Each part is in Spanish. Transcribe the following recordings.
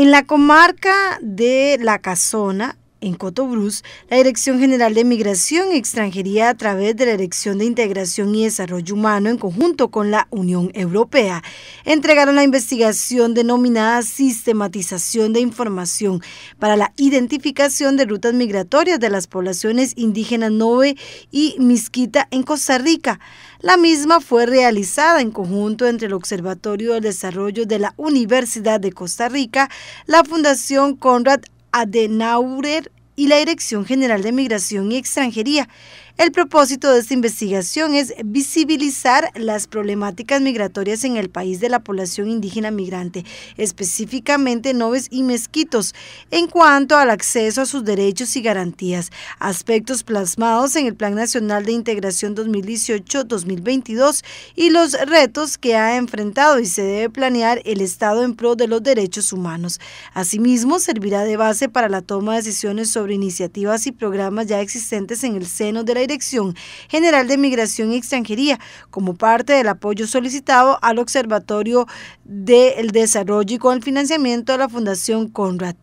En la comarca de La Casona en Cotobruz, la Dirección General de Migración y Extranjería a través de la Dirección de Integración y Desarrollo Humano en conjunto con la Unión Europea entregaron la investigación denominada Sistematización de Información para la Identificación de Rutas Migratorias de las Poblaciones Indígenas Nove y Misquita en Costa Rica. La misma fue realizada en conjunto entre el Observatorio del Desarrollo de la Universidad de Costa Rica, la Fundación Conrad Adenauer y la Dirección General de Migración y Extranjería. El propósito de esta investigación es visibilizar las problemáticas migratorias en el país de la población indígena migrante, específicamente noves y mezquitos, en cuanto al acceso a sus derechos y garantías, aspectos plasmados en el Plan Nacional de Integración 2018-2022 y los retos que ha enfrentado y se debe planear el Estado en pro de los derechos humanos. Asimismo, servirá de base para la toma de decisiones sobre iniciativas y programas ya existentes en el seno de la Dirección General de Migración y Extranjería como parte del apoyo solicitado al Observatorio del Desarrollo y con el financiamiento de la Fundación Conrad.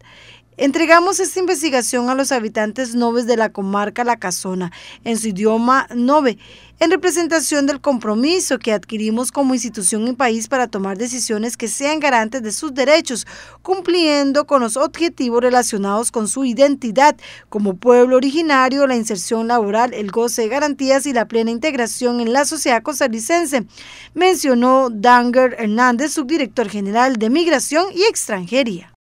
Entregamos esta investigación a los habitantes noves de la comarca La Casona, en su idioma nove, en representación del compromiso que adquirimos como institución y país para tomar decisiones que sean garantes de sus derechos, cumpliendo con los objetivos relacionados con su identidad como pueblo originario, la inserción laboral, el goce de garantías y la plena integración en la sociedad costarricense, mencionó Danger Hernández, subdirector general de Migración y Extranjería.